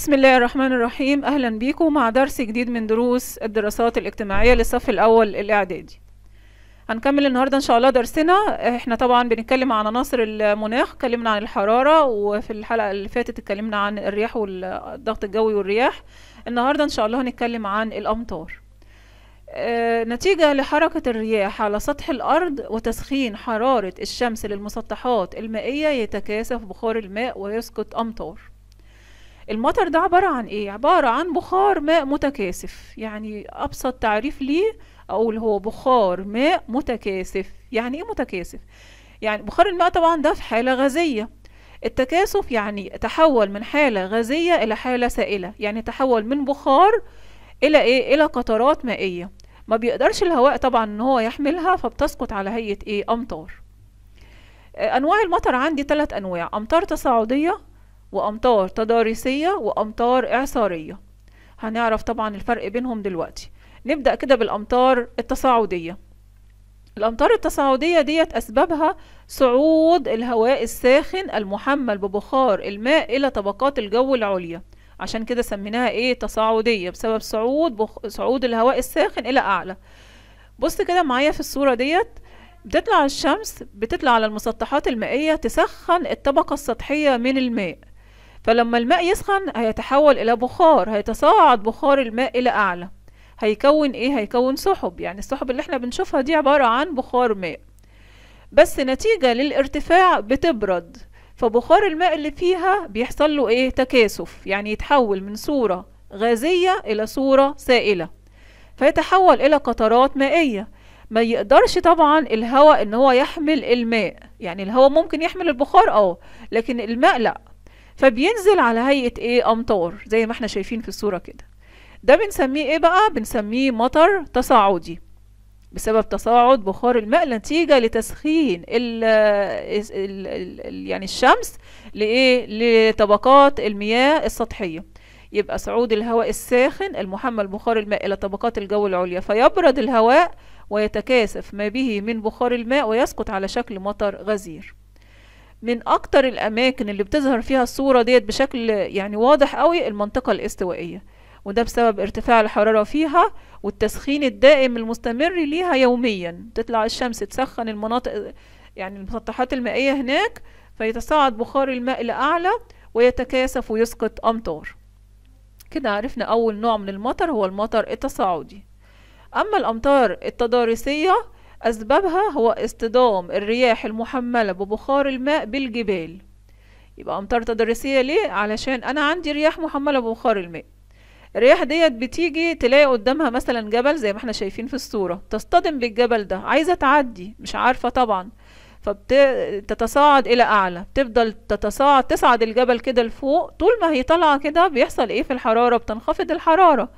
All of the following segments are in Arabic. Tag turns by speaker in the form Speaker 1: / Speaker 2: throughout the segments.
Speaker 1: بسم الله الرحمن الرحيم أهلا بيكم مع درس جديد من دروس الدراسات الاجتماعية للصف الأول الإعدادي هنكمل النهاردة إن شاء الله درسنا احنا طبعا بنتكلم عن عناصر المناخ اتكلمنا عن الحرارة وفي الحلقة اللي فاتت اتكلمنا عن الرياح والضغط الجوي والرياح النهاردة إن شاء الله هنتكلم عن الأمطار آه، نتيجة لحركة الرياح على سطح الأرض وتسخين حرارة الشمس للمسطحات المائية يتكاثف بخار الماء ويسقط أمطار المطر ده عبارة عن ايه عبارة عن بخار ماء متكاثف يعني ابسط تعريف ليه اقول هو بخار ماء متكاثف يعني ايه متكاثف يعني بخار الماء طبعا ده في حالة غازية التكاثف يعني تحول من حالة غازية إلى حالة سائلة يعني تحول من بخار إلى إيه إلى قطرات مائية ما بيقدرش الهواء طبعا إن هو يحملها فبتسقط على هيئة إيه أمطار آه، أنواع المطر عندي ثلاث أنواع أمطار تصاعدية وأمطار تضاريسية وأمطار إعصارية هنعرف طبعا الفرق بينهم دلوقتي نبدأ كده بالأمطار التصاعدية الأمطار التصاعدية ديت أسبابها صعود الهواء الساخن المحمل ببخار الماء إلى طبقات الجو العليا عشان كده سميناها ايه تصاعدية بسبب صعود بخ... صعود الهواء الساخن إلى أعلى بص كده معايا في الصورة ديت بتطلع الشمس بتطلع على المسطحات المائية تسخن الطبقة السطحية من الماء فلما الماء يسخن هيتحول إلى بخار هيتصاعد بخار الماء إلى أعلى هيكون إيه هيكون سحب يعني السحب اللي احنا بنشوفها دي عبارة عن بخار ماء بس نتيجة للارتفاع بتبرد فبخار الماء اللي فيها بيحصل له ايه تكاثف يعني يتحول من صورة غازية إلى صورة سائلة فيتحول إلى قطرات مائية ما يقدرش طبعا الهواء ان هو يحمل الماء يعني الهواء ممكن يحمل البخار اه لكن الماء لا فبينزل على هيئة ايه امطار زي ما احنا شايفين في الصورة كده ده بنسميه ايه بقى بنسميه مطر تصاعدي بسبب تصاعد بخار الماء نتيجه لتسخين ال الـ الـ يعني الشمس لايه لطبقات المياه السطحيه يبقى صعود الهواء الساخن المحمل بخار الماء الى طبقات الجو العليا فيبرد الهواء ويتكاثف ما به من بخار الماء ويسقط على شكل مطر غزير من اكتر الاماكن اللي بتظهر فيها الصورة ديت بشكل يعني واضح قوي المنطقة الاستوائية وده بسبب ارتفاع الحرارة فيها والتسخين الدائم المستمر ليها يوميا تطلع الشمس تسخن المناطق يعني المسطحات المائية هناك فيتصاعد بخار الماء لأعلى ويتكاثف ويسقط أمطار كده عرفنا أول نوع من المطر هو المطر التصاعدي أما الأمطار التضاريسية أسبابها هو اصطدام الرياح المحملة ببخار الماء بالجبال يبقى أمطار تدريسية ليه؟ علشان أنا عندي رياح محملة ببخار الماء الرياح ديت بتيجي تلاقي قدامها مثلا جبل زي ما احنا شايفين في الصورة تصطدم بالجبل ده عايزة تعدي مش عارفة طبعا فبتتصاعد الى اعلى بتفضل تتصاعد تصعد الجبل كده لفوق طول ما هي طالعه كده بيحصل ايه في الحراره بتنخفض الحراره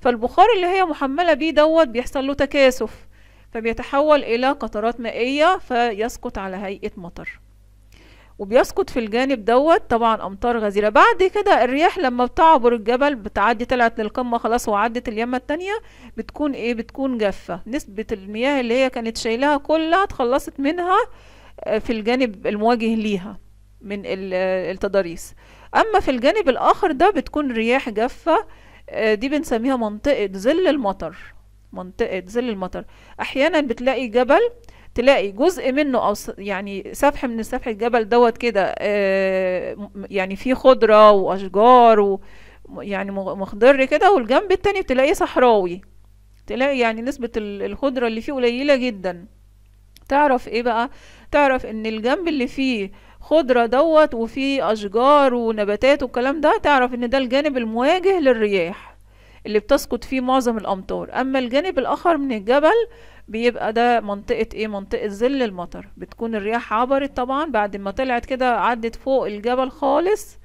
Speaker 1: فالبخار اللي هي محمله بيه دوت بيحصل له تكاثف فبيتحول إلى قطرات مائية فيسقط على هيئة مطر وبيسقط في الجانب دوت طبعا أمطار غزيرة بعد كده الرياح لما بتعبر الجبل بتعدي طلعت للقمة خلاص وعدت اليمة التانية بتكون إيه بتكون جافة نسبة المياه اللي هي كانت شايلها كلها اتخلصت منها آه، في الجانب المواجه ليها من آه، التضاريس أما في الجانب الآخر ده بتكون رياح جافة آه، دي بنسميها منطقة ظل المطر منطقة ظل المطر أحيانا بتلاقي جبل تلاقي جزء منه او يعني سفح من سفح الجبل دوت كده آه، يعني فيه خضره واشجار و يعني مخضر كده والجنب التاني بتلاقيه صحراوي تلاقي يعني نسبه الخضره اللي فيه قليله جدا تعرف ايه بقى تعرف ان الجنب اللي فيه خضره دوت وفيه اشجار ونباتات والكلام ده تعرف ان ده الجانب المواجه للرياح اللي بتسقط فيه معظم الامطار اما الجانب الاخر من الجبل بيبقى ده منطقة ايه منطقة ظل المطر بتكون الرياح عبرت طبعا بعد ما طلعت كده عدت فوق الجبل خالص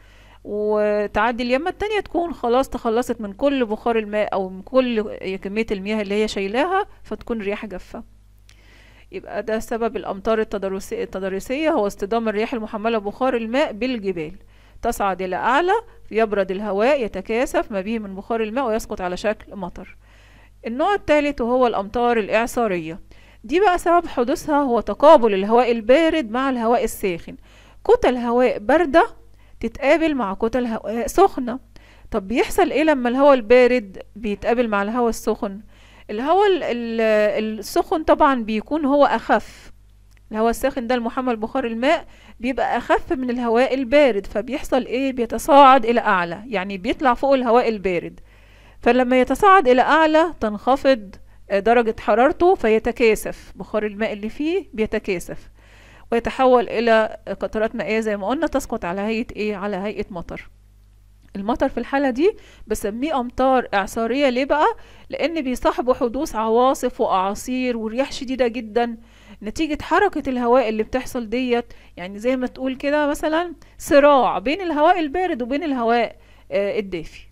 Speaker 1: وتعدي اليمة التانية تكون خلاص تخلصت من كل بخار الماء او من كل كمية المياه اللي هي شايلاها فتكون رياح جافة يبقى ده سبب الامطار التدرسيه هو اصطدام الرياح المحملة ببخار الماء بالجبال تصعد إلى أعلى يبرد الهواء يتكاثف ما به من بخار الماء ويسقط على شكل مطر النوع الثالث وهو الأمطار الإعصارية دي بقى سبب حدوثها هو تقابل الهواء البارد مع الهواء الساخن كتل هواء باردة تتقابل مع كتل هواء سخنة طب بيحصل ايه لما الهواء البارد بيتقابل مع الهواء السخن الهواء السخن طبعا بيكون هو أخف الهواء الساخن ده المحمل بخار الماء بيبقى اخف من الهواء البارد فبيحصل ايه بيتصاعد الى اعلى يعني بيطلع فوق الهواء البارد فلما يتصاعد الى اعلى تنخفض آه، درجة حرارته فيتكاثف بخار الماء اللي فيه بيتكاثف ويتحول الى قطرات مائية زي ما قلنا تسقط على هيئة ايه على هيئة مطر المطر في الحالة دي بسميه أمطار إعصارية ليه بقى؟ لأن بيصاحبه حدوث عواصف وأعاصير ورياح شديدة جدا نتيجة حركة الهواء اللي بتحصل ديت يعني زي ما تقول كده مثلا صراع بين الهواء البارد وبين الهواء آه، الدافي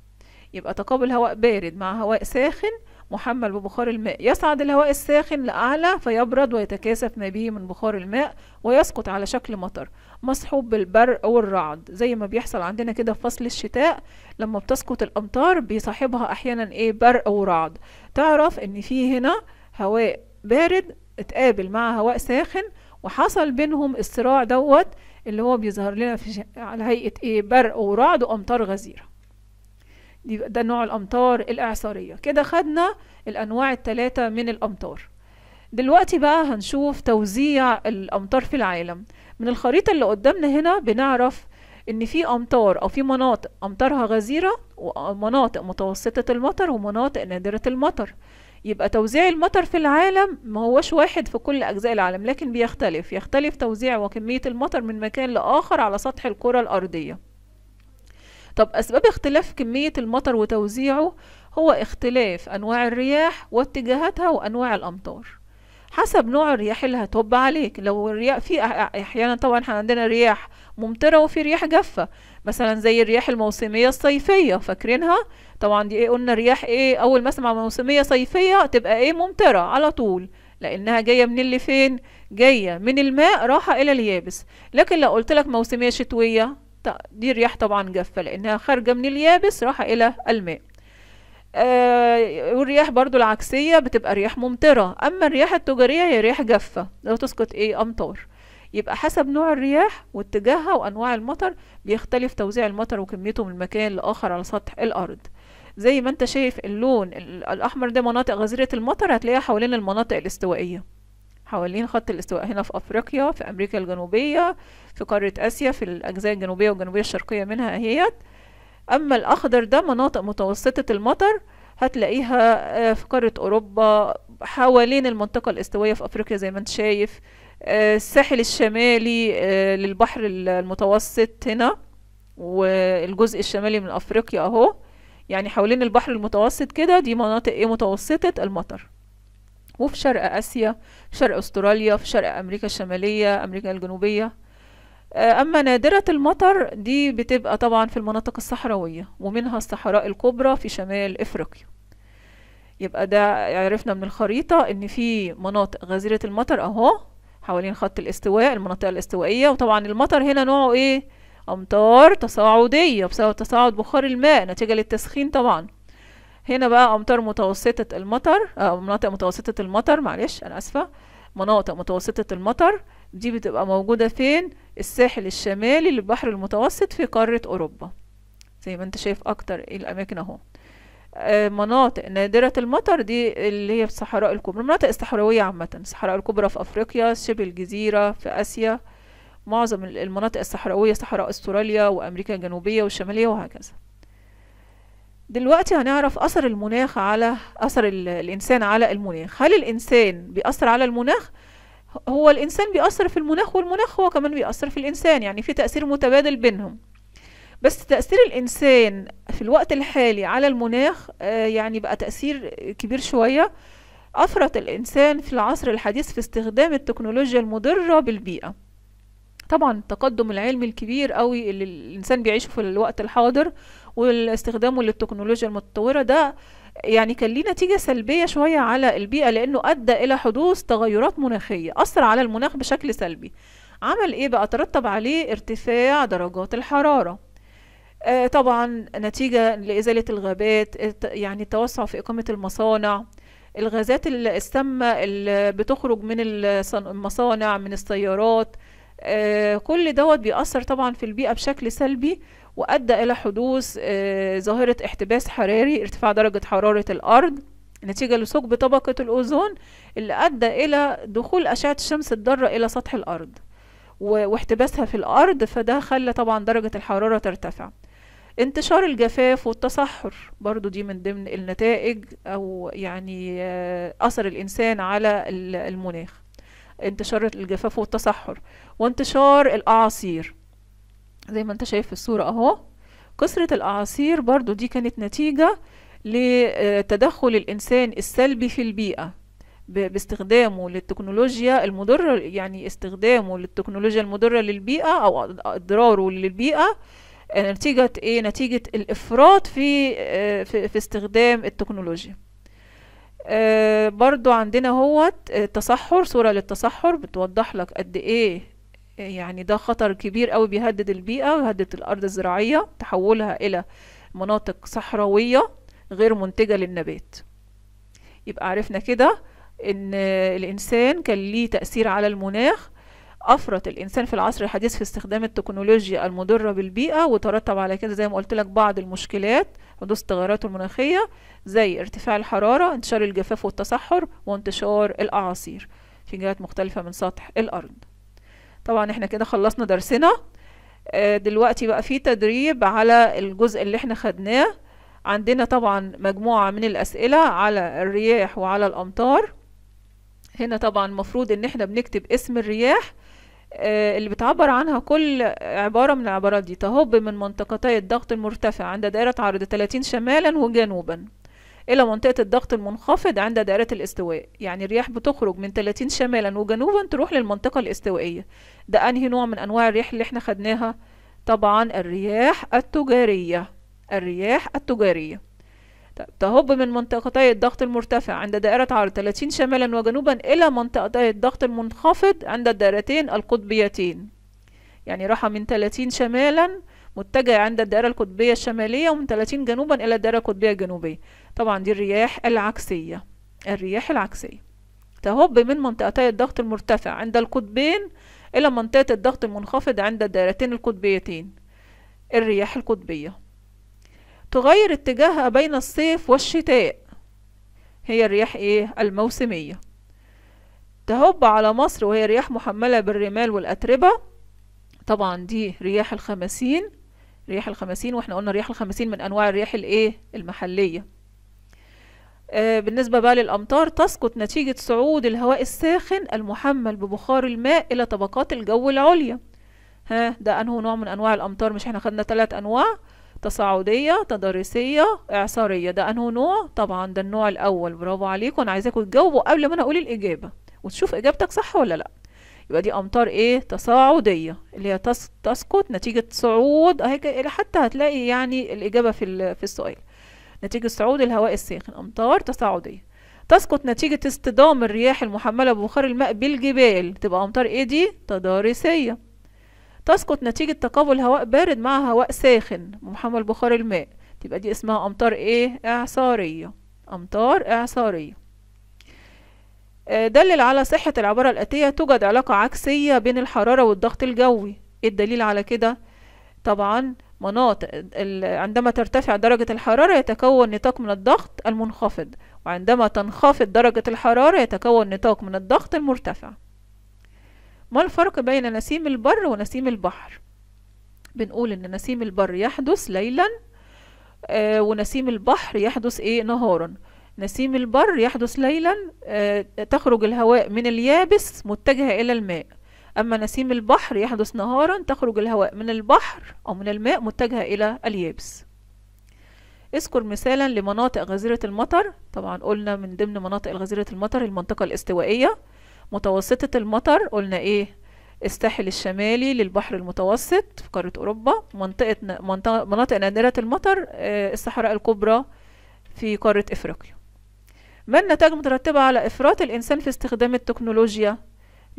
Speaker 1: يبقى تقابل هواء بارد مع هواء ساخن محمل ببخار الماء يصعد الهواء الساخن لأعلى فيبرد ويتكاثف ما به من بخار الماء ويسقط على شكل مطر مصحوب بالبرق والرعد زي ما بيحصل عندنا كده في فصل الشتاء لما بتسقط الأمطار بيصاحبها أحيانا إيه برق ورعد تعرف إن في هنا هواء بارد اتقابل مع هواء ساخن وحصل بينهم الصراع دوت اللي هو بيظهر لنا في على هيئة ايه برق ورعد وامطار غزيرة دي ده نوع الامطار الاعصارية كده خدنا الانواع التلاتة من الامطار دلوقتي بقى هنشوف توزيع الامطار في العالم من الخريطة اللي قدامنا هنا بنعرف ان في امطار او في مناطق امطارها غزيرة ومناطق متوسطة المطر ومناطق نادرة المطر يبقى توزيع المطر في العالم ما هوش واحد في كل أجزاء العالم لكن بيختلف يختلف توزيع وكمية المطر من مكان لآخر على سطح الكرة الأرضية طب أسباب اختلاف كمية المطر وتوزيعه هو اختلاف أنواع الرياح واتجاهاتها وأنواع الأمطار حسب نوع الرياح اللي هتوب عليك لو الرياح في أحيانا طبعا احنا عندنا رياح ممطرة وفي رياح جافة مثلا زي الرياح الموسمية الصيفية فاكرينها طبعا دي ايه قلنا رياح ايه اول ما اسمع موسمية صيفية تبقى ايه ممطرة على طول لانها جاية من اللي فين جاية من الماء راحة الى اليابس لكن لو قلت لك موسمية شتوية دي رياح طبعا جافة لانها خارجة من اليابس راحة الى الماء آه والرياح برضو العكسية بتبقى رياح ممطرة أما الرياح التجارية هي رياح جافة لو تسقط إيه أمطار يبقى حسب نوع الرياح واتجاهها وانواع المطر بيختلف توزيع المطر وكميته من مكان لاخر على سطح الارض زي ما انت شايف اللون الاحمر ده مناطق غزيره المطر هتلاقيها حوالين المناطق الاستوائيه حوالين خط الاستواء هنا في افريقيا في امريكا الجنوبيه في قاره اسيا في الاجزاء الجنوبيه والجنوبيه الشرقيه منها اهيت اما الاخضر ده مناطق متوسطه المطر هتلاقيها آه، في قاره اوروبا حوالين المنطقه الاستوائيه في افريقيا زي ما انت شايف آه، الساحل الشمالي آه، للبحر المتوسط هنا والجزء الشمالي من افريقيا اهو يعني حوالين البحر المتوسط كده دي مناطق ايه متوسطة المطر وفي شرق اسيا في شرق استراليا في شرق امريكا الشمالية امريكا الجنوبية آه، اما نادرة المطر دي بتبقى طبعا في المناطق الصحراوية ومنها الصحراء الكبرى في شمال افريقيا يبقى ده عرفنا من الخريطة ان في مناطق غزيرة المطر اهو حوالين خط الاستواء المنطقة الاستوائية وطبعا المطر هنا نوعه ايه أمطار تصاعدية بسبب تصاعد بخار الماء نتيجة للتسخين طبعا هنا بقى أمطار متوسطة المطر آه مناطق متوسطة المطر معلش أنا أسفة مناطق متوسطة المطر دي بتبقى موجودة فين الساحل الشمالي للبحر المتوسط في قارة أوروبا زي ما انت شايف أكتر إيه الأماكن أهو آه، مناطق نادرة المطر دي اللي هي في الصحراء الكبرى المناطق الصحراوية عامة الصحراء الكبرى في أفريقيا شبه الجزيرة في آسيا معظم المناطق الصحراوية صحراء أستراليا وأمريكا الجنوبية والشمالية وهكذا دلوقتي هنعرف أثر المناخ على أثر الإنسان على المناخ هل الإنسان بيأثر على المناخ؟ هو الإنسان بيأثر في المناخ والمناخ هو كمان بيأثر في الإنسان يعني في تأثير متبادل بينهم بس تأثير الإنسان في الوقت الحالي على المناخ آه، يعني بقى تأثير كبير شوية أفرط الإنسان في العصر الحديث في استخدام التكنولوجيا المضرة بالبيئة طبعا التقدم العلمي الكبير قوي اللي الإنسان بيعيشه في الوقت الحاضر واستخدامه للتكنولوجيا المتطورة ده يعني كان ليه نتيجة سلبية شوية على البيئة لأنه أدى إلى حدوث تغيرات مناخية أثر على المناخ بشكل سلبي عمل إيه بقى ترتب عليه ارتفاع درجات الحرارة آه، طبعا نتيجة لإزالة الغابات يعني التوسع في إقامة المصانع الغازات السامة اللي بتخرج من المصانع من السيارات آه، كل دوت بيأثر طبعا في البيئة بشكل سلبي وأدى إلى حدوث آه، ظاهرة احتباس حراري ارتفاع درجة حرارة الأرض نتيجة لثقب طبقة الأوزون اللي أدى إلى دخول أشعة الشمس الضارة إلى سطح الأرض واحتباسها في الأرض فده خلى طبعا درجة الحرارة ترتفع انتشار الجفاف والتصحر برضو دي من ضمن النتائج أو يعني آه، أثر الإنسان على المناخ انتشار الجفاف والتصحر وانتشار الأعاصير زي ما انت شايف في الصورة أهو كثرة الأعاصير برضو دي كانت نتيجة لتدخل آه، الإنسان السلبي في البيئة باستخدامه للتكنولوجيا المضرة يعني استخدامه للتكنولوجيا المضرة للبيئة أو أضراره للبيئة آه، نتيجة ايه نتيجة الافراط في آه، في, في استخدام التكنولوجيا آه، برضو عندنا هوت التصحر صورة للتصحر بتوضح لك قد ايه يعني ده خطر كبير قوي بيهدد البيئة ويهدد الارض الزراعية تحولها الى مناطق صحراوية غير منتجة للنبات يبقى عرفنا كده ان الانسان كان ليه تأثير على المناخ أفرط الإنسان في العصر الحديث في استخدام التكنولوجيا المضرة بالبيئة وترتب على كده زي ما قلت لك بعض المشكلات حدوث التغيرات المناخية زي ارتفاع الحرارة انتشار الجفاف والتصحر وانتشار الأعاصير في جهات مختلفة من سطح الأرض طبعا احنا كده خلصنا درسنا آه، دلوقتي بقى في تدريب على الجزء اللي احنا خدناه عندنا طبعا مجموعة من الأسئلة على الرياح وعلى الأمطار هنا طبعا المفروض ان احنا بنكتب اسم الرياح آه، اللي بتعبر عنها كل عبارة من العبارات دي تهب من منطقتي الضغط المرتفع عند دائرة عرض 30 شمالا وجنوبا إلى منطقة الضغط المنخفض عند دائرة الاستواء يعني الرياح بتخرج من 30 شمالا وجنوبا تروح للمنطقة الاستوائية ده أنهي نوع من أنواع الريح اللي احنا خدناها طبعا الرياح التجارية الرياح التجارية طيب تهب من منطقتي الضغط المرتفع عند دائرة عرض 30 شمالا وجنوبا إلى منطقتي الضغط المنخفض عند الدائرتين القطبيتين يعني راحة من 30 شمالا متجهة عند الدائرة القطبية الشمالية ومن 30 جنوبا إلى الدائرة القطبية الجنوبية طبعا دي الرياح العكسية الرياح العكسية تهب من منطقتي الضغط المرتفع عند القطبين إلى منطقة الضغط المنخفض عند الدائرتين القطبيتين الرياح القطبية تغير اتجاهها بين الصيف والشتاء هي الرياح ايه الموسمية تهب على مصر وهي رياح محملة بالرمال والأتربة طبعا دي رياح الخمسين رياح الخمسين واحنا قلنا رياح الخمسين من أنواع الرياح الايه المحلية آه بالنسبة بقى للأمطار تسقط نتيجة صعود الهواء الساخن المحمل ببخار الماء إلى طبقات الجو العليا ها ده أنه نوع من أنواع الأمطار مش احنا خدنا ثلاث أنواع تصاعدية تضاريسية إعصارية ده أنه نوع طبعا ده النوع الأول برافو عليكم أنا عايزاكم تجاوبوا قبل ما أنا أقول الإجابة وتشوف إجابتك صح ولا لأ يبقى دي أمطار إيه تصاعدية اللي هي تسقط نتيجة صعود أهي حتى هتلاقي يعني الإجابة في في السؤال نتيجة صعود الهواء الساخن أمطار تصاعدية تسقط نتيجة اصطدام الرياح المحملة ببخار الماء بالجبال تبقى أمطار إيه دي تضاريسية تسقط نتيجة تقابل هواء بارد مع هواء ساخن محمل بخار الماء تبقى دي اسمها أمطار إيه؟ إعصارية أمطار إعصارية آه، دلل على صحة العبارة الآتية توجد علاقة عكسية بين الحرارة والضغط الجوي إيه الدليل على كده؟ طبعا مناطق عندما ترتفع درجة الحرارة يتكون نطاق من الضغط المنخفض وعندما تنخفض درجة الحرارة يتكون نطاق من الضغط المرتفع ما الفرق بين نسيم البر ونسيم البحر بنقول ان نسيم البر يحدث ليلا آه ونسيم البحر يحدث ايه نهارا نسيم البر يحدث ليلا آه تخرج الهواء من اليابس متجهة الى الماء اما نسيم البحر يحدث نهارا تخرج الهواء من البحر او من الماء متجهة الى اليابس اذكر مثالا لمناطق غزيرة المطر طبعا قلنا من ضمن مناطق غزيرة المطر المنطقة الاستوائية متوسطة المطر قلنا ايه الساحل الشمالي للبحر المتوسط في قارة أوروبا منطقة مناطق نادرة المطر آه، الصحراء الكبرى في قارة إفريقيا ما النتائج مترتبة على إفراط الإنسان في استخدام التكنولوجيا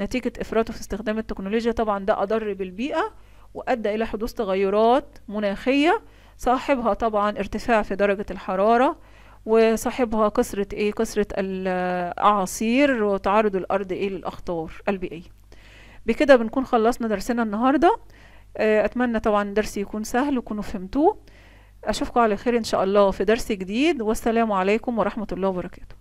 Speaker 1: نتيجة إفراطه في استخدام التكنولوجيا طبعا ده أضر بالبيئة وأدى إلى حدوث تغيرات مناخية صاحبها طبعا ارتفاع في درجة الحرارة وصاحبها كثرة ايه كثرة الاعاصير وتعرض الارض ايه للاخطار البيئية بكده بنكون خلصنا درسنا النهاردة آه، اتمنى طبعا درس يكون سهل وكونوا فهمتوه اشوفكم على خير ان شاء الله في درس جديد والسلام عليكم ورحمة الله وبركاته